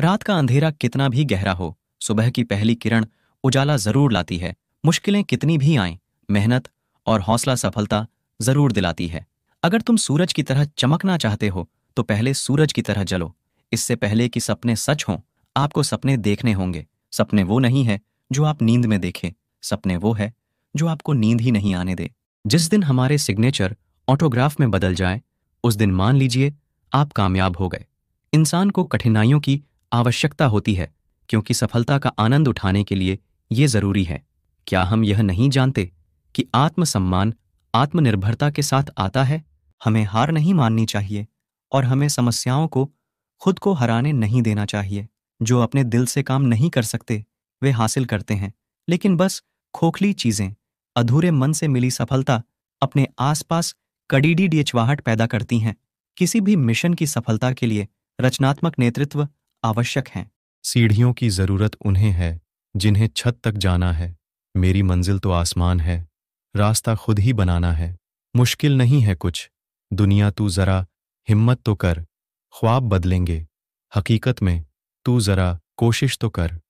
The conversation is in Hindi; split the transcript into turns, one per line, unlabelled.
रात का अंधेरा कितना भी गहरा हो सुबह की पहली किरण उजाला जरूर लाती है मुश्किलें कितनी भी आएं मेहनत और हौसला सफलता जरूर दिलाती है अगर तुम सूरज की तरह चमकना चाहते हो तो पहले सूरज की तरह जलो इससे पहले कि सपने सच हों आपको सपने देखने होंगे सपने वो नहीं है जो आप नींद में देखें सपने वो है जो आपको नींद ही नहीं आने दे जिस दिन हमारे सिग्नेचर ऑटोग्राफ में बदल जाए उस दिन मान लीजिए आप कामयाब हो गए इंसान को कठिनाइयों की आवश्यकता होती है क्योंकि सफलता का आनंद उठाने के लिए ये ज़रूरी है क्या हम यह नहीं जानते कि आत्मसम्मान आत्मनिर्भरता के साथ आता है हमें हार नहीं माननी चाहिए और हमें समस्याओं को खुद को हराने नहीं देना चाहिए जो अपने दिल से काम नहीं कर सकते वे हासिल करते हैं लेकिन बस खोखली चीज़ें अधूरे मन से मिली सफलता अपने आसपास कड़ीडी डिएचवाहट पैदा करती हैं किसी भी मिशन की सफलता के लिए रचनात्मक नेतृत्व आवश्यक
हैं सीढ़ियों की ज़रूरत उन्हें है जिन्हें छत तक जाना है मेरी मंजिल तो आसमान है रास्ता खुद ही बनाना है मुश्किल नहीं है कुछ दुनिया तू ज़रा हिम्मत तो कर ख्वाब बदलेंगे हकीकत में तू ज़रा कोशिश तो कर